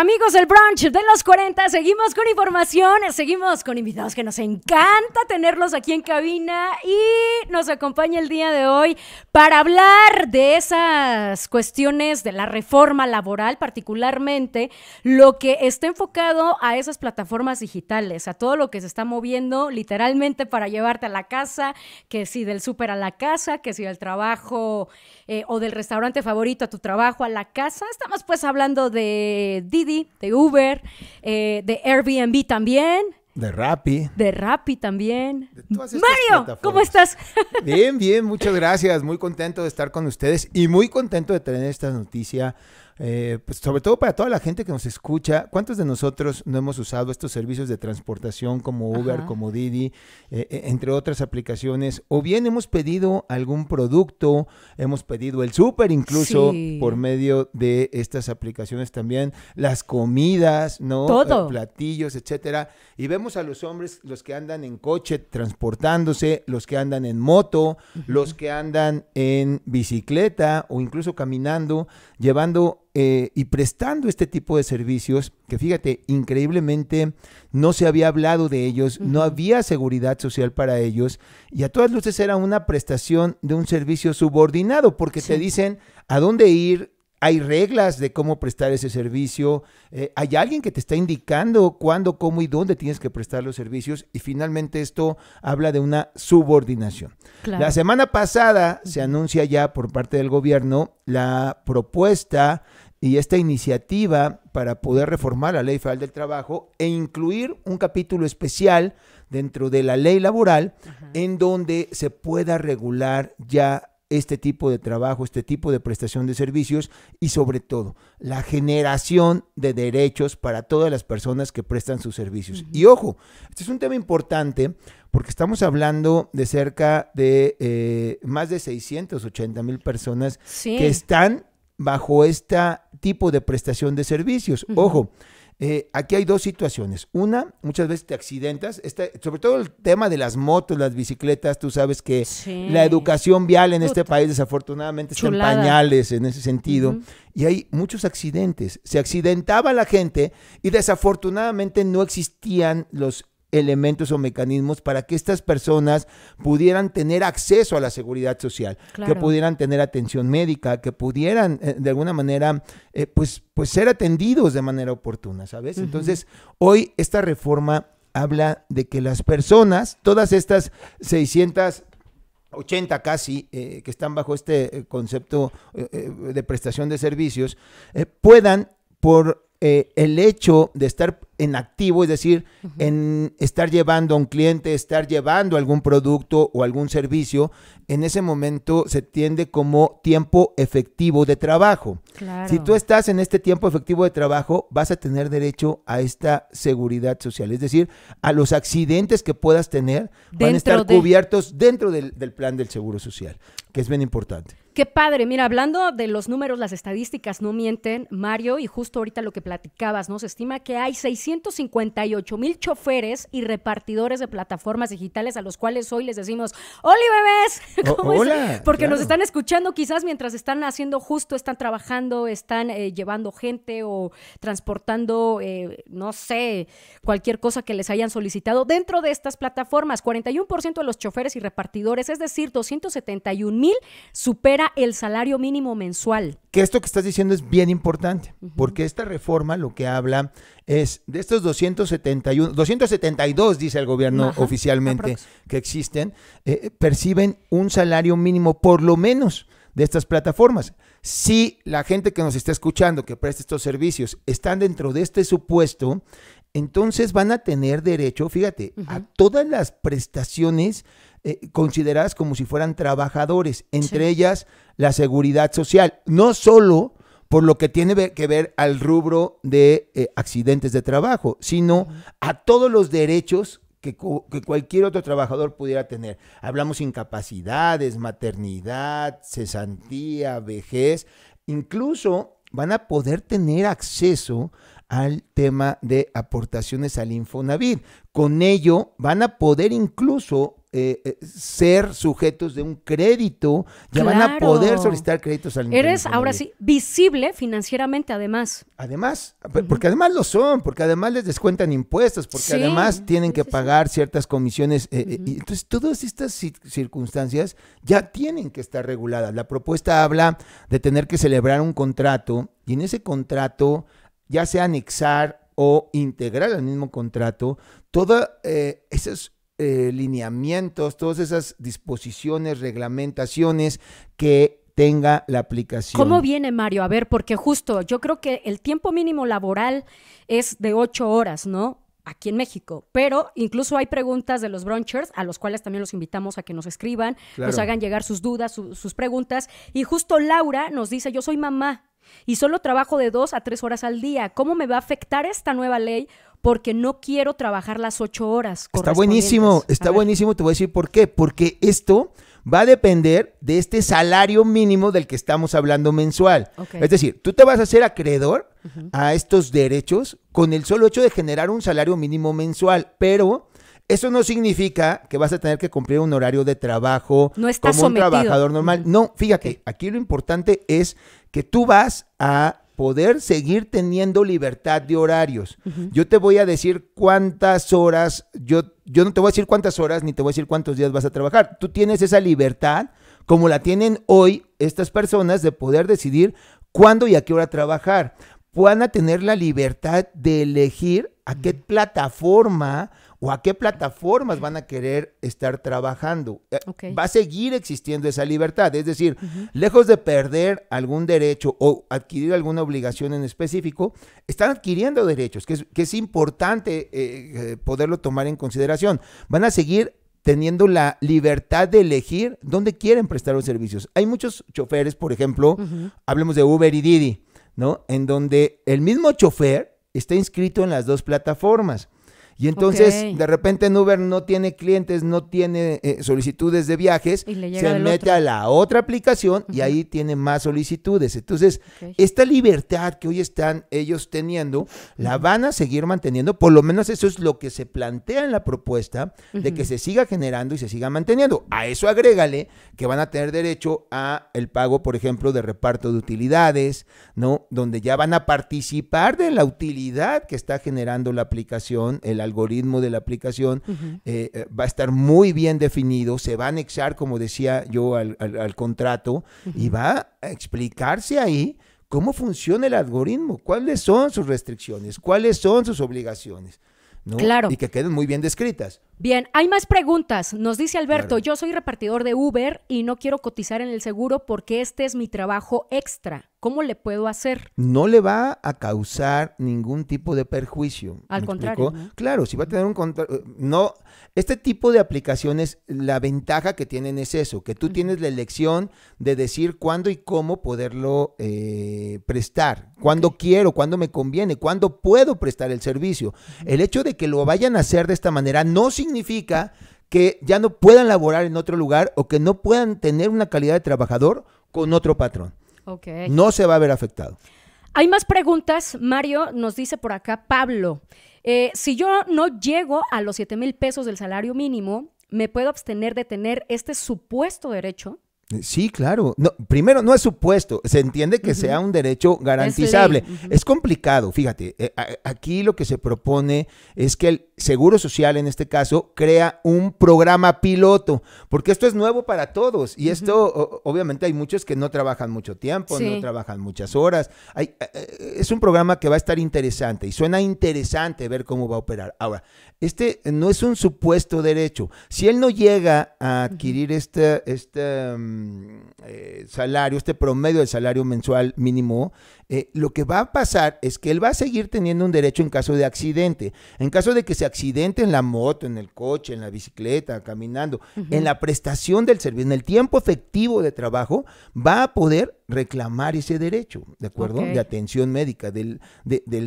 Amigos del brunch de los 40, seguimos con información, seguimos con invitados que nos encanta tenerlos aquí en cabina y nos acompaña el día de hoy para hablar de esas cuestiones de la reforma laboral, particularmente lo que está enfocado a esas plataformas digitales, a todo lo que se está moviendo literalmente para llevarte a la casa, que si del súper a la casa, que si del trabajo eh, o del restaurante favorito a tu trabajo a la casa. Estamos pues hablando de Didi de Uber, eh, de Airbnb también. De Rappi. De Rappi también. Mario, ¿cómo estás? Bien, bien, muchas gracias. Muy contento de estar con ustedes y muy contento de tener esta noticia eh, pues sobre todo para toda la gente que nos escucha, ¿cuántos de nosotros no hemos usado estos servicios de transportación como Uber, como Didi, eh, eh, entre otras aplicaciones? O bien hemos pedido algún producto, hemos pedido el súper incluso por medio de estas aplicaciones también, las comidas, ¿no? platillos, etcétera. Y vemos a los hombres, los que andan en coche transportándose, los que andan en moto, los que andan en bicicleta o incluso caminando, llevando eh, y prestando este tipo de servicios, que fíjate, increíblemente no se había hablado de ellos, no había seguridad social para ellos, y a todas luces era una prestación de un servicio subordinado, porque te dicen a dónde ir, hay reglas de cómo prestar ese servicio, eh, hay alguien que te está indicando cuándo, cómo y dónde tienes que prestar los servicios y finalmente esto habla de una subordinación. La semana pasada se anuncia ya por parte del gobierno la propuesta y esta iniciativa para poder reformar la ley federal del trabajo e incluir un capítulo especial dentro de la ley laboral en donde se pueda regular ya este tipo de trabajo, este tipo de prestación de servicios y sobre todo la generación de derechos para todas las personas que prestan sus servicios. Y ojo, este es un tema importante porque estamos hablando de cerca de eh, más de 680 mil personas que están bajo este tipo de prestación de servicios. Ojo. Eh, aquí hay dos situaciones. Una, muchas veces te accidentas, Este, sobre todo el tema de las motos, las bicicletas, tú sabes que la educación vial en este país desafortunadamente son pañales en ese sentido. Y hay muchos accidentes. Se accidentaba la gente y desafortunadamente no existían los elementos o mecanismos para que estas personas pudieran tener acceso a la seguridad social, que pudieran tener atención médica, que pudieran eh, de alguna manera eh, pues, pues ser atendidos de manera oportuna, ¿sabes? Entonces, hoy esta reforma habla de que las personas, todas estas 680 casi, eh, que están bajo este concepto de prestación de servicios, puedan por eh, el hecho de estar en activo, es decir, en estar llevando a un cliente, estar llevando algún producto o algún servicio, en ese momento se tiende como tiempo efectivo de trabajo. Si tú estás en este tiempo efectivo de trabajo, vas a tener derecho a esta seguridad social, es decir, a los accidentes que puedas tener van a estar cubiertos dentro del plan del seguro social, que es bien importante. Qué padre, mira, hablando de los números, las estadísticas no mienten, Mario, y justo ahorita lo que platicabas, ¿no? Se estima que hay 658 mil choferes y repartidores de plataformas digitales a los cuales hoy les decimos, ¡Hola bebés! ¿Cómo Porque nos están escuchando quizás mientras están haciendo justo, están trabajando, están eh, llevando gente o transportando, eh, no sé, cualquier cosa que les hayan solicitado dentro de estas plataformas. 41% de los choferes y repartidores, es decir, 271 mil, supera el salario mínimo mensual. Que esto que estás diciendo es bien importante, porque esta reforma lo que habla es de estos 271, 272, dice el gobierno oficialmente, que existen, eh, eh, perciben un salario mínimo por lo menos de estas plataformas. Si la gente que nos está escuchando, que presta estos servicios, están dentro de este supuesto, entonces van a tener derecho, fíjate, a todas las prestaciones eh, consideradas como si fueran trabajadores, entre ellas la seguridad social, no solo por lo que tiene que ver al rubro de eh, accidentes de trabajo, sino a todos los derechos que, que, cualquier otro trabajador pudiera tener. Hablamos incapacidades, maternidad, cesantía, vejez, incluso van a poder tener acceso al tema de aportaciones al Infonavit. Con ello van a poder incluso eh, eh, ser sujetos de un crédito, ya van a poder solicitar créditos al Eres ahora sí visible financieramente además. Además, porque además lo son, porque además les descuentan impuestos, porque además tienen que pagar ciertas comisiones. Eh, entonces, todas estas circunstancias ya tienen que estar reguladas. La propuesta habla de tener que celebrar un contrato y en ese contrato ya sea anexar o integrar al mismo contrato, todos eh, esos eh, lineamientos, todas esas disposiciones, reglamentaciones que tenga la aplicación. ¿Cómo viene, Mario? A ver, porque justo yo creo que el tiempo mínimo laboral es de ocho horas, ¿no? aquí en México. Pero incluso hay preguntas de los bronchers, a los cuales también los invitamos a que nos escriban, nos hagan llegar sus dudas, sus preguntas. Y justo Laura nos dice, yo soy mamá y solo trabajo de dos a tres horas al día. ¿Cómo me va a afectar esta nueva ley? Porque no quiero trabajar las ocho horas. Está buenísimo, está buenísimo. Te voy a decir por qué. Porque esto va a depender de este salario mínimo del que estamos hablando mensual. Es decir, tú te vas a hacer acreedor a estos derechos con el solo hecho de generar un salario mínimo mensual, pero eso no significa que vas a tener que cumplir un horario de trabajo como un trabajador normal. No, fíjate, aquí lo importante es que tú vas a poder seguir teniendo libertad de horarios. Yo te voy a decir cuántas horas, yo, yo no te voy a decir cuántas horas ni te voy a decir cuántos días vas a trabajar. Tú tienes esa libertad, como la tienen hoy estas personas, de poder decidir cuándo y a qué hora trabajar. Van a tener la libertad de elegir a qué plataforma o a qué plataformas van a querer estar trabajando. Eh, va a seguir existiendo esa libertad, es decir, lejos de perder algún derecho o adquirir alguna obligación en específico, están adquiriendo derechos, que es, importante eh, eh, poderlo tomar en consideración. Van a seguir teniendo la libertad de elegir dónde quieren prestar los servicios. Hay muchos choferes, por ejemplo, hablemos de Uber y Didi, ¿no? En donde el mismo chofer está inscrito en las dos plataformas. Y entonces, de repente en Uber no tiene clientes, no tiene eh, solicitudes de viajes, se mete a la otra aplicación y ahí tiene más solicitudes. Entonces, esta libertad que hoy están ellos teniendo, la van a seguir manteniendo, por lo menos eso es lo que se plantea en la propuesta, de que se siga generando y se siga manteniendo. A eso agrégale que van a tener derecho a el pago, por ejemplo, de reparto de utilidades, ¿no? Donde ya van a participar de la utilidad que está generando la aplicación, el algoritmo de la aplicación eh, eh, va a estar muy bien definido, se va a anexar, como decía yo, al, contrato y va a explicarse ahí cómo funciona el algoritmo, cuáles son sus restricciones, cuáles son sus obligaciones. ¿no? Claro. Y que queden muy bien descritas. Bien, hay más preguntas. Nos dice Alberto, yo soy repartidor de Uber y no quiero cotizar en el seguro porque este es mi trabajo extra. ¿Cómo le puedo hacer? No le va a causar ningún tipo de perjuicio. Al contrario. Claro, si va a tener un contrato. Eh, no, este tipo de aplicaciones, la ventaja que tienen es eso, que tú tienes la elección de decir cuándo y cómo poderlo eh, prestar, cuándo quiero, cuándo me conviene, cuándo puedo prestar el servicio. El hecho de que lo vayan a hacer de esta manera no significa significa que ya no puedan laborar en otro lugar o que no puedan tener una calidad de trabajador con otro patrón. Okay. No se va a ver afectado. Hay más preguntas. Mario nos dice por acá, Pablo, eh, si yo no llego a los 7 mil pesos del salario mínimo, ¿me puedo abstener de tener este supuesto derecho? Sí, claro. No, primero, no es supuesto. Se entiende que sea un derecho garantizable. Es, complicado, fíjate. Eh, aquí lo que se propone es que el Seguro Social, en este caso, crea un programa piloto, porque esto es nuevo para todos. Y esto, obviamente, hay muchos que no trabajan mucho tiempo, no trabajan muchas horas. Hay, eh, eh, es un programa que va a estar interesante y suena interesante ver cómo va a operar. Ahora, este no es un supuesto derecho. Si él no llega a adquirir este... este Mm, eh, salario, este promedio del salario mensual mínimo, eh, lo que va a pasar es que él va a seguir teniendo un derecho en caso de accidente. En caso de que se accidente en la moto, en el coche, en la bicicleta, caminando, en la prestación del servicio, en el tiempo efectivo de trabajo, va a poder reclamar ese derecho, ¿de acuerdo? De atención médica, del,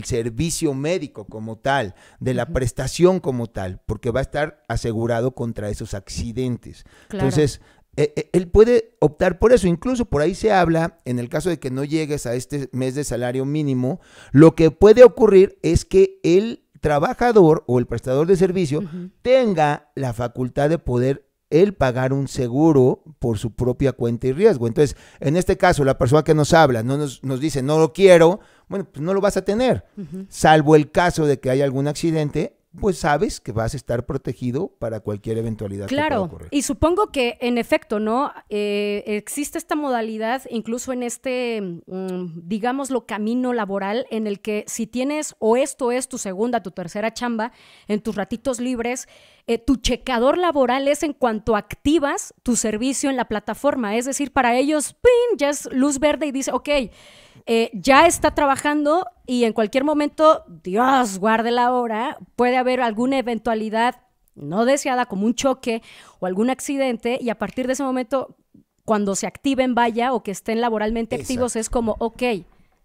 servicio médico como tal, de la prestación como tal, porque va a estar asegurado contra esos accidentes. Entonces, eh, eh, él puede optar por eso. Incluso por ahí se habla, en el caso de que no llegues a este mes de salario mínimo, lo que puede ocurrir es que el trabajador o el prestador de servicio tenga la facultad de poder él pagar un seguro por su propia cuenta y riesgo. Entonces, en este caso, la persona que nos habla, no nos, dice, no lo quiero, bueno, pues no lo vas a tener, salvo el caso de que haya algún accidente pues sabes que vas a estar protegido para cualquier eventualidad. Claro, que pueda ocurrir. y supongo que en efecto, ¿no? Eh, existe esta modalidad, incluso en este, mm, digámoslo, camino laboral, en el que si tienes o esto es tu segunda, tu tercera chamba, en tus ratitos libres, eh, tu checador laboral es en cuanto activas tu servicio en la plataforma. Es decir, para ellos, ¡pin! ya es luz verde y dice, ok eh, ya está trabajando y en cualquier momento, Dios guarde la hora, puede haber alguna eventualidad no deseada como un choque o algún accidente y a partir de ese momento, cuando se activen, vaya, o que estén laboralmente activos, es como, ok,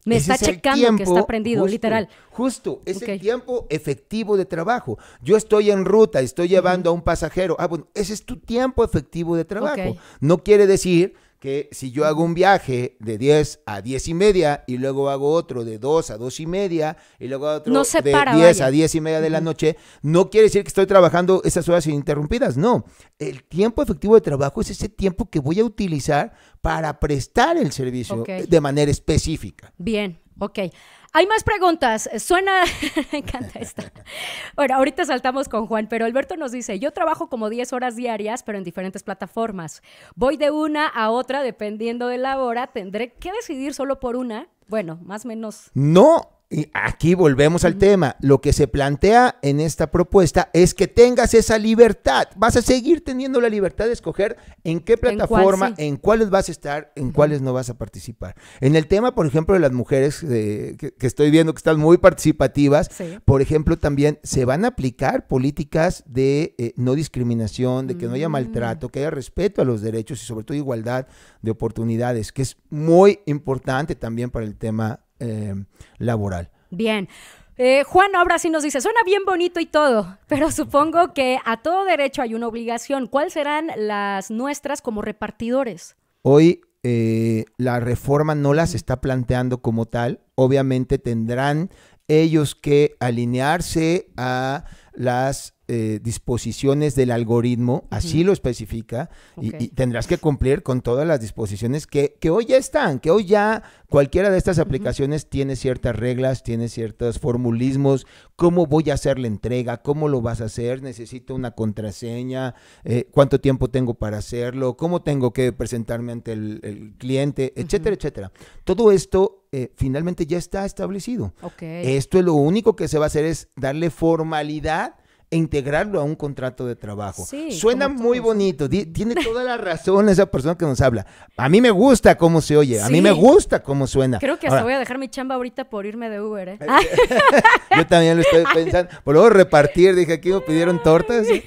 me está checando que está prendido, literal. Justo, es el tiempo efectivo de trabajo. Yo estoy en ruta, estoy llevando a un pasajero. Ah, bueno, ese es tu tiempo efectivo de trabajo. No quiere decir que si yo hago un viaje de 10 a 10 y media y luego hago otro de 2 a 2 y media y luego otro de 10 a 10 y media de la noche, no quiere decir que estoy trabajando esas horas interrumpidas, no. El tiempo efectivo de trabajo es ese tiempo que voy a utilizar para prestar el servicio de manera específica. Bien, ok. Hay más preguntas. Eh, suena, me encanta esta. Bueno, ahorita saltamos con Juan, pero Alberto nos dice, yo trabajo como 10 horas diarias, pero en diferentes plataformas. Voy de una a otra dependiendo de la hora. ¿Tendré que decidir solo por una? Bueno, más o menos. No, y aquí volvemos al tema. Lo que se plantea en esta propuesta es que tengas esa libertad. Vas a seguir teniendo la libertad de escoger en qué plataforma, en, cuáles vas a estar, en cuáles no vas a participar. En el tema, por ejemplo, de las mujeres eh, que, estoy viendo que están muy participativas, por ejemplo, también se van a aplicar políticas de eh, no discriminación, de que no haya mm. maltrato, que haya respeto a los derechos y sobre todo igualdad de oportunidades, que es muy importante también para el tema eh, laboral. Bien. Eh, Juan ahora sí nos dice, suena bien bonito y todo, pero supongo que a todo derecho hay una obligación. ¿Cuáles serán las nuestras como repartidores? Hoy eh, la reforma no las está planteando como tal. Obviamente tendrán ellos que alinearse a las eh, disposiciones del algoritmo, así lo especifica, y, tendrás que cumplir con todas las disposiciones que, hoy ya están, que hoy ya cualquiera de estas aplicaciones tiene ciertas reglas, tiene ciertos formulismos, cómo voy a hacer la entrega, cómo lo vas a hacer, necesito una contraseña, eh, cuánto tiempo tengo para hacerlo, cómo tengo que presentarme ante el, cliente, etcétera, etcétera. Todo esto eh, finalmente ya está establecido. Esto es lo único que se va a hacer es darle formalidad e integrarlo a un contrato de trabajo. Suena muy bonito, tiene toda la razón esa persona que nos habla. A mí me gusta cómo se oye, a mí me gusta cómo suena. Creo que hasta voy a dejar mi chamba ahorita por irme de Uber. ¿eh? Yo también lo estoy pensando. Por luego repartir, dije, aquí me pidieron tortas.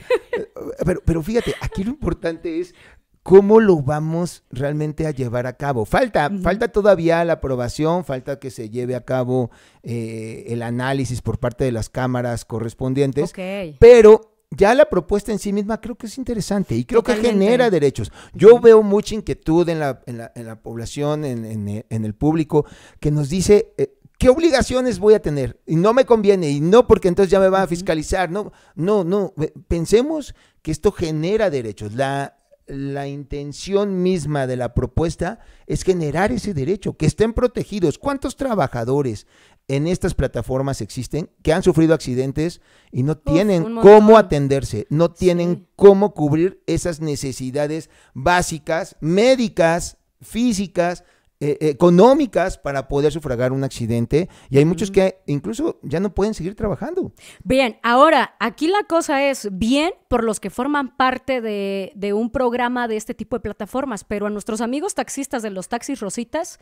Pero, pero fíjate, aquí lo importante es ¿Cómo lo vamos realmente a llevar a cabo? Falta, falta todavía la aprobación, falta que se lleve a cabo eh, el análisis por parte de las cámaras correspondientes. Pero ya la propuesta en sí misma creo que es interesante y creo que genera derechos. Yo veo mucha inquietud en la, en la, en la población, en, el público, que nos dice... Eh, ¿Qué obligaciones voy a tener? Y no me conviene, y no porque entonces ya me van a fiscalizar. No, no, no. Pensemos que esto genera derechos. La, la intención misma de la propuesta es generar ese derecho, que estén protegidos. ¿Cuántos trabajadores en estas plataformas existen que han sufrido accidentes y no tienen cómo atenderse, no tienen cómo cubrir esas necesidades básicas, médicas, físicas, eh, eh, económicas para poder sufragar un accidente y hay muchos que incluso ya no pueden seguir trabajando. Bien, ahora aquí la cosa es bien por los que forman parte de, un programa de este tipo de plataformas, pero a nuestros amigos taxistas de los taxis rositas,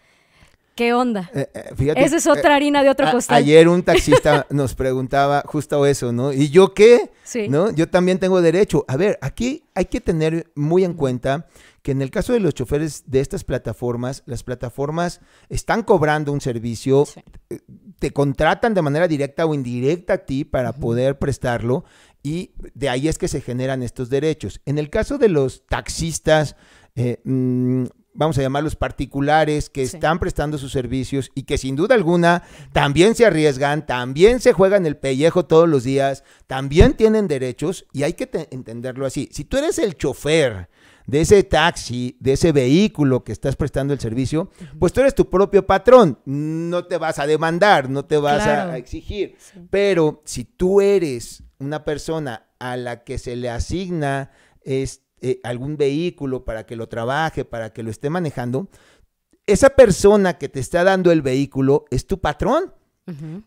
¿Qué onda? Eh, Esa es otra harina de otro eh, Ayer un taxista nos preguntaba justo eso, ¿no? ¿Y yo qué? Sí. ¿No? Yo también tengo derecho. A ver, aquí hay que tener muy en cuenta que en el caso de los choferes de estas plataformas, las plataformas están cobrando un servicio, eh, te contratan de manera directa o indirecta a ti para poder prestarlo y de ahí es que se generan estos derechos. En el caso de los taxistas, eh, mm, vamos a llamarlos particulares, que están prestando sus servicios y que sin duda alguna también se arriesgan, también se juegan el pellejo todos los días, también tienen derechos y hay que entenderlo así. Si tú eres el chofer de ese taxi, de ese vehículo que estás prestando el servicio, pues tú eres tu propio patrón, no te vas a demandar, no te vas a, exigir. Pero si tú eres una persona a la que se le asigna este eh, algún vehículo para que lo trabaje, para que lo esté manejando, esa persona que te está dando el vehículo es tu patrón.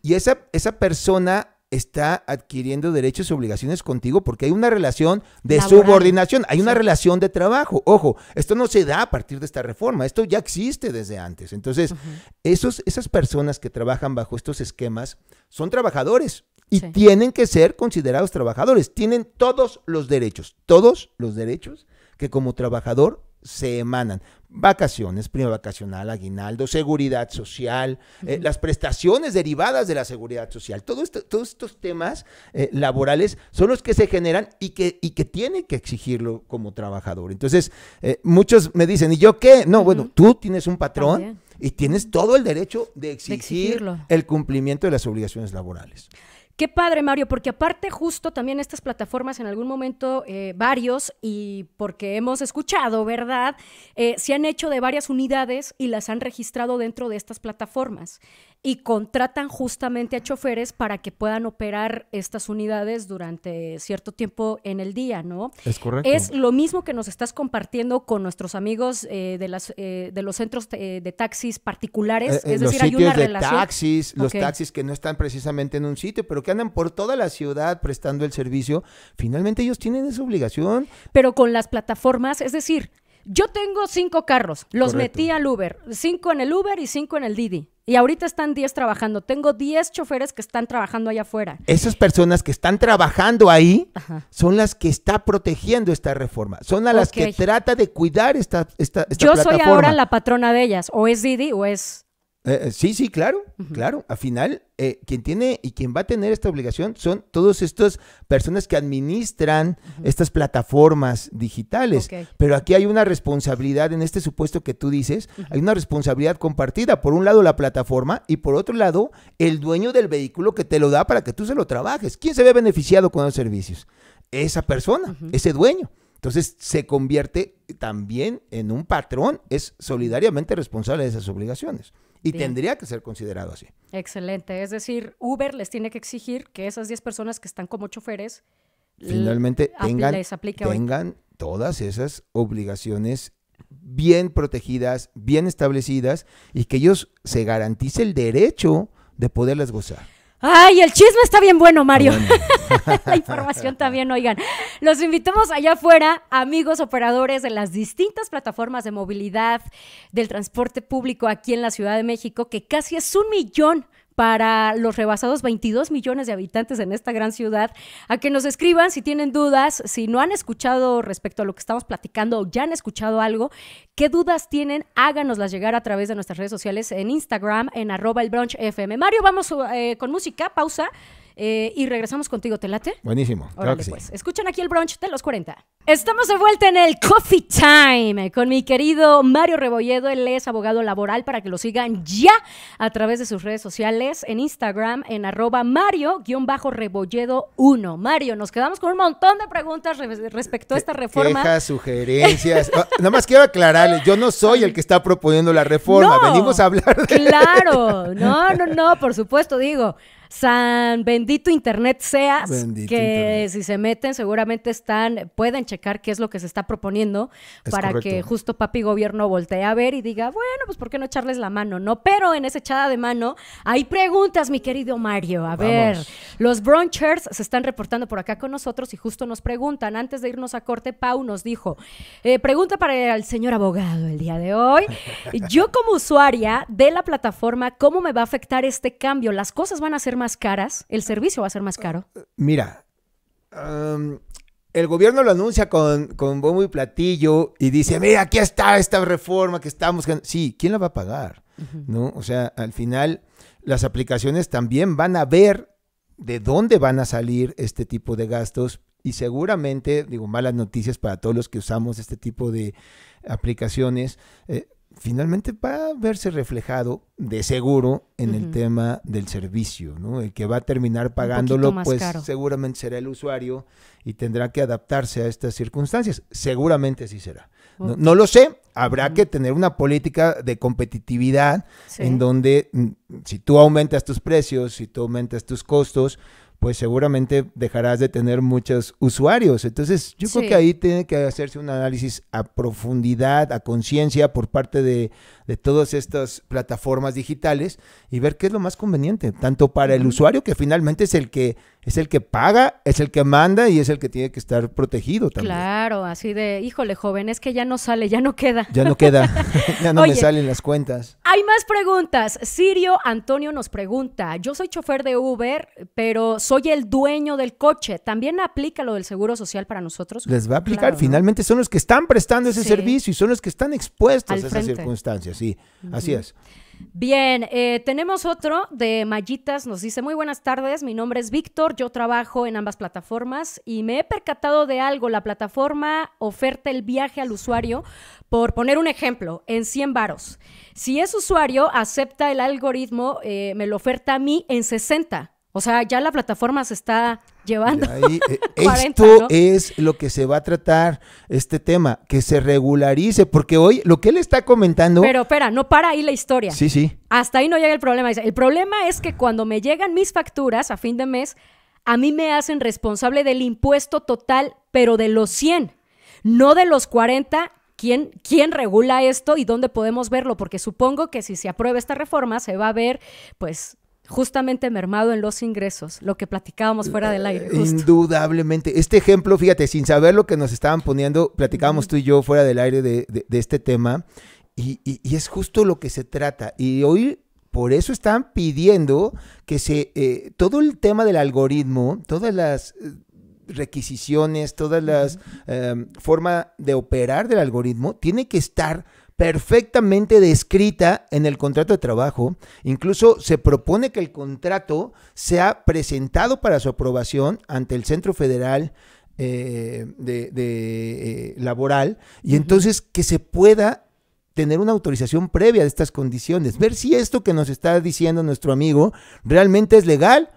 Y esa, esa persona está adquiriendo derechos y obligaciones contigo porque hay una relación de subordinación, hay una relación de trabajo. Ojo, esto no se da a partir de esta reforma, esto ya existe desde antes. Entonces, esos, esas personas que trabajan bajo estos esquemas son trabajadores, y tienen que ser considerados trabajadores. Tienen todos los derechos, todos los derechos que como trabajador se emanan. Vacaciones, prima vacacional, aguinaldo, seguridad social, eh, las prestaciones derivadas de la seguridad social. Todo esto, todos estos temas eh, laborales son los que se generan y que, tiene que que exigirlo como trabajador. Entonces, eh, muchos me dicen, ¿y yo qué? No, bueno, tú tienes un patrón. Y tienes todo el derecho de exigir el cumplimiento de las obligaciones laborales. Qué padre, Mario, porque aparte justo también estas plataformas en algún momento, eh, varios, y porque hemos escuchado, ¿verdad? Eh, se han hecho de varias unidades y las han registrado dentro de estas plataformas y contratan justamente a choferes para que puedan operar estas unidades durante cierto tiempo en el día, ¿no? Es correcto. Es lo mismo que nos estás compartiendo con nuestros amigos eh, de, las, eh, de los centros de, taxis particulares. Eh, es decir, hay una de Taxis, los taxis que no están precisamente en un sitio, pero que andan por toda la ciudad prestando el servicio, finalmente ellos tienen esa obligación. Pero con las plataformas, es decir, yo tengo cinco carros, los metí al Uber, cinco en el Uber y cinco en el Didi. Y ahorita están diez trabajando. Tengo diez choferes que están trabajando allá afuera. Esas personas que están trabajando ahí son las que está protegiendo esta reforma. Son a las que trata de cuidar esta, esta, Yo soy ahora la patrona de ellas. O es Didi o es eh, eh, sí, sí, claro, claro. Al final, eh, quien tiene y quien va a tener esta obligación son todas estas personas que administran estas plataformas digitales. Pero aquí hay una responsabilidad, en este supuesto que tú dices, hay una responsabilidad compartida. Por un lado la plataforma y por otro lado el dueño del vehículo que te lo da para que tú se lo trabajes. ¿Quién se ve beneficiado con los servicios? Esa persona, ese dueño. Entonces se convierte también en un patrón, es solidariamente responsable de esas obligaciones. Y tendría que ser considerado así. Excelente. Es decir, Uber les tiene que exigir que esas 10 personas que están como choferes finalmente tengan, todas esas obligaciones bien protegidas, bien establecidas y que ellos se garantice el derecho de poderlas gozar. Ay, el chisme está bien bueno, Mario. la información también, oigan. Los invitamos allá afuera, amigos operadores de las distintas plataformas de movilidad del transporte público aquí en la Ciudad de México, que casi es un millón para los rebasados 22 millones de habitantes en esta gran ciudad, a que nos escriban si tienen dudas, si no han escuchado respecto a lo que estamos platicando o ya han escuchado algo, qué dudas tienen, háganoslas llegar a través de nuestras redes sociales en Instagram, en arroba el FM. Mario, vamos eh, con música, pausa. Eh, y regresamos contigo, ¿te late? Buenísimo. Órale, que pues. aquí el brunch de los 40. Estamos de vuelta en el Coffee Time con mi querido Mario Rebolledo. Él es abogado laboral para que lo sigan ya a través de sus redes sociales en Instagram en arroba Mario-Rebolledo1. Mario, nos quedamos con un montón de preguntas respecto a esta reforma. Quejas, sugerencias. Ah, nada más quiero aclararle. yo no soy el que está proponiendo la reforma. Venimos a hablar de... Claro, no, no, no, por supuesto, digo. San bendito internet seas, que si se meten seguramente están, pueden checar qué es lo que se está proponiendo para que justo papi gobierno voltee a ver y diga, bueno, pues ¿por qué no echarles la mano? No, pero en esa echada de mano hay preguntas, mi querido Mario. A ver, los bronchers se están reportando por acá con nosotros y justo nos preguntan, antes de irnos a corte, Pau nos dijo, eh, pregunta para el señor abogado el día de hoy. Yo como usuaria de la plataforma, ¿cómo me va a afectar este cambio? ¿Las cosas van a ser más más caras? ¿El servicio va a ser más caro? Mira, el gobierno lo anuncia con, con bombo y platillo y dice, mira, aquí está esta reforma que estamos... Sí, ¿quién la va a pagar? ¿No? O sea, al final las aplicaciones también van a ver de dónde van a salir este tipo de gastos y seguramente, digo, malas noticias para todos los que usamos este tipo de aplicaciones, eh, finalmente va a verse reflejado de seguro en el tema del servicio, ¿no? El que va a terminar pagándolo, pues seguramente será el usuario y tendrá que adaptarse a estas circunstancias. Seguramente sí será. no, lo sé, habrá que tener una política de competitividad en donde mm, si tú aumentas tus precios, si tú aumentas tus costos, pues seguramente dejarás de tener muchos usuarios. Entonces, yo creo que ahí tiene que hacerse un análisis a profundidad, a conciencia por parte de, de todas estas plataformas digitales y ver qué es lo más conveniente, tanto para el usuario que finalmente es el que es el que paga, es el que manda y es el que tiene que estar protegido también. Claro, así de, híjole, joven, es que ya no sale, ya no queda. Ya no queda, ya no me salen las cuentas. Hay más preguntas. Sirio Antonio nos pregunta, yo soy chofer de Uber, pero soy el dueño del coche. ¿También aplica lo del seguro social para nosotros? Les va a aplicar, finalmente son los que están prestando ese servicio y son los que están expuestos a esas circunstancias sí. Así es. Bien, eh, tenemos otro de Mallitas, nos dice, muy buenas tardes, mi nombre es Víctor, yo trabajo en ambas plataformas y me he percatado de algo, la plataforma oferta el viaje al usuario, por poner un ejemplo, en 100 varos. Si es usuario, acepta el algoritmo, eh, me lo oferta a mí en 60. O sea, ya la plataforma se está llevando. Eh, esto es lo que se va a tratar este tema, que se regularice, porque hoy lo que él está comentando. Pero espera, no para ahí la historia. Sí, sí. Hasta ahí no llega el problema. El problema es que cuando me llegan mis facturas a fin de mes, a mí me hacen responsable del impuesto total, pero de los 100, no de los 40 ¿Quién, quién, regula esto y dónde podemos verlo, porque supongo que si se aprueba esta reforma se va a ver, pues, justamente mermado en los ingresos, lo que platicábamos fuera del aire. Eh, indudablemente. Este ejemplo, fíjate, sin saber lo que nos estaban poniendo, platicábamos tú y yo fuera del aire de, este tema, y, es justo lo que se trata. Y hoy, por eso están pidiendo que se eh, todo el tema del algoritmo, todas las eh, requisiciones, todas las em, formas de operar del algoritmo, tiene que estar perfectamente descrita en el contrato de trabajo. Incluso se propone que el contrato sea presentado para su aprobación ante el Centro Federal eh, de, eh, Laboral y entonces que se pueda tener una autorización previa de estas condiciones, ver si esto que nos está diciendo nuestro amigo realmente es legal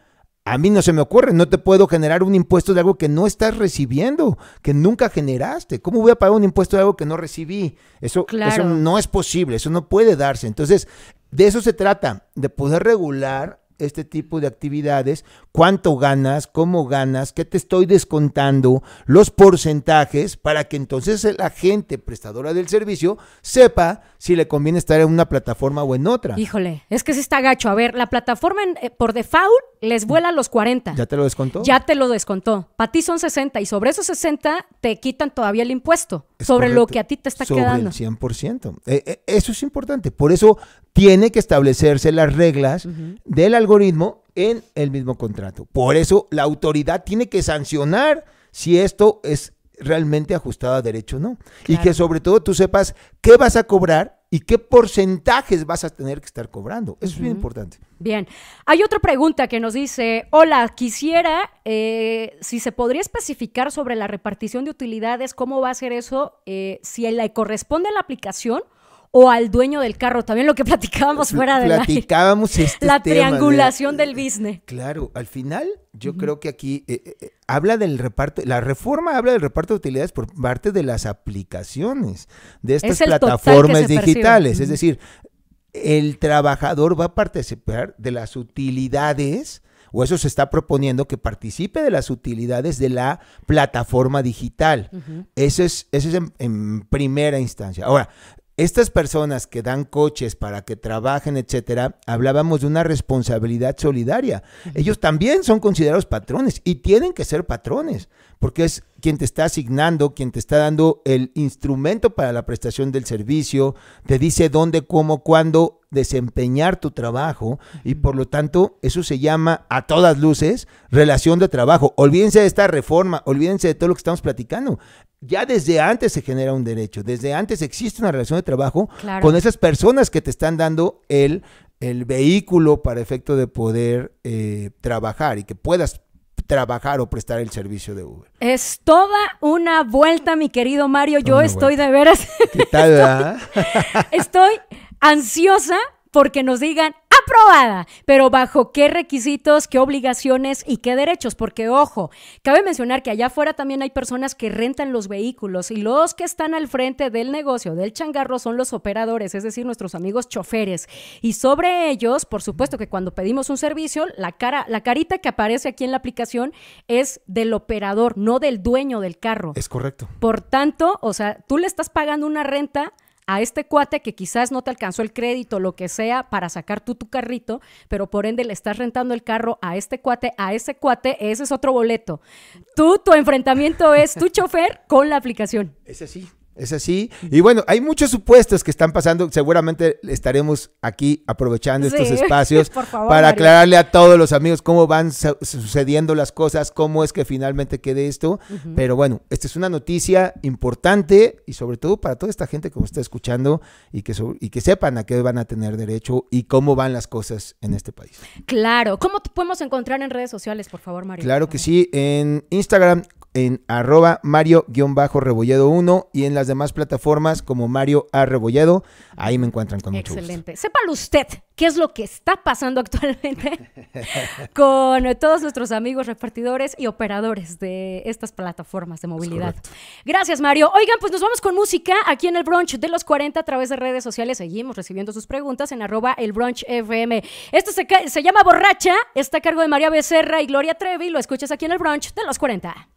a mí no se me ocurre, no te puedo generar un impuesto de algo que no estás recibiendo, que nunca generaste. ¿Cómo voy a pagar un impuesto de algo que no recibí? Eso, no es posible, eso no puede darse. Entonces, de eso se trata, de poder regular este tipo de actividades, cuánto ganas, cómo ganas, qué te estoy descontando, los porcentajes, para que entonces la gente prestadora del servicio sepa si le conviene estar en una plataforma o en otra. Híjole, es que si está gacho. A ver, la plataforma eh, por default les vuela los 40. ¿Ya te lo descontó? Ya te lo descontó. Para ti son 60 y sobre esos 60 te quitan todavía el impuesto sobre lo que a ti te está quedando. Sobre el 100%. Eh, eh, eso es importante. Por eso tiene que establecerse las reglas de la algoritmo en el mismo contrato. Por eso la autoridad tiene que sancionar si esto es realmente ajustado a derecho o no. Y que sobre todo tú sepas qué vas a cobrar y qué porcentajes vas a tener que estar cobrando. Eso es muy importante. Bien. Hay otra pregunta que nos dice, hola, quisiera eh, si se podría especificar sobre la repartición de utilidades, cómo va a ser eso, eh, si le corresponde a la aplicación o al dueño del carro, también lo que platicábamos fuera de platicábamos este la triangulación del business. Claro, al final yo creo que aquí eh, eh, eh, habla del reparto, la reforma habla del reparto de utilidades por parte de las aplicaciones de estas plataformas digitales, es decir, el trabajador va a participar de las utilidades o eso se está proponiendo que participe de las utilidades de la plataforma digital. Eso es, eso es en primera instancia. Ahora, estas personas que dan coches para que trabajen, etcétera, hablábamos de una responsabilidad solidaria. Ellos también son considerados patrones y tienen que ser patrones, porque es quien te está asignando, quien te está dando el instrumento para la prestación del servicio, te dice dónde, cómo, cuándo desempeñar tu trabajo y por lo tanto eso se llama a todas luces relación de trabajo. Olvídense de esta reforma, olvídense de todo lo que estamos platicando ya desde antes se genera un derecho, desde antes existe una relación de trabajo con esas personas que te están dando el, vehículo para efecto de poder eh, trabajar y que puedas trabajar o prestar el servicio de Uber. Es toda una vuelta, mi querido Mario. Yo estoy de veras. ¿Qué ah? estoy ansiosa porque nos digan aprobada, pero bajo qué requisitos, qué obligaciones y qué derechos, porque ojo, cabe mencionar que allá afuera también hay personas que rentan los vehículos y los que están al frente del negocio, del changarro, son los operadores, es decir, nuestros amigos choferes. Y sobre ellos, por supuesto que cuando pedimos un servicio, la cara, la carita que aparece aquí en la aplicación es del operador, no del dueño del carro. Es correcto. Por tanto, o sea, tú le estás pagando una renta a este cuate que quizás no te alcanzó el crédito, lo que sea, para sacar tú tu carrito, pero por ende le estás rentando el carro a este cuate, a ese cuate, ese es otro boleto. Tú, tu enfrentamiento es tu chofer con la aplicación. Ese sí, es así. Y bueno, hay muchos supuestos que están pasando. Seguramente estaremos aquí aprovechando estos espacios para aclararle a todos los amigos cómo van sucediendo las cosas, cómo es que finalmente quede esto. Pero bueno, esta es una noticia importante y sobre todo para toda esta gente que nos está escuchando y que, y que sepan a qué van a tener derecho y cómo van las cosas en este país. Claro. ¿Cómo podemos encontrar en redes sociales, por favor, Mario? Claro que sí. En Instagram, en arroba Mario-Rebolledo1 y en las demás plataformas como Mario Arrebolledo. Ahí me encuentran con mucho Excelente. Sépalo usted qué es lo que está pasando actualmente con todos nuestros amigos repartidores y operadores de estas plataformas de movilidad. Gracias, Mario. Oigan, pues nos vamos con música aquí en el Brunch de los 40 a través de redes sociales. Seguimos recibiendo sus preguntas en arroba el Brunch FM. Esto se, se llama Borracha, está a cargo de María Becerra y Gloria Trevi. Lo escuchas aquí en el Brunch de los 40.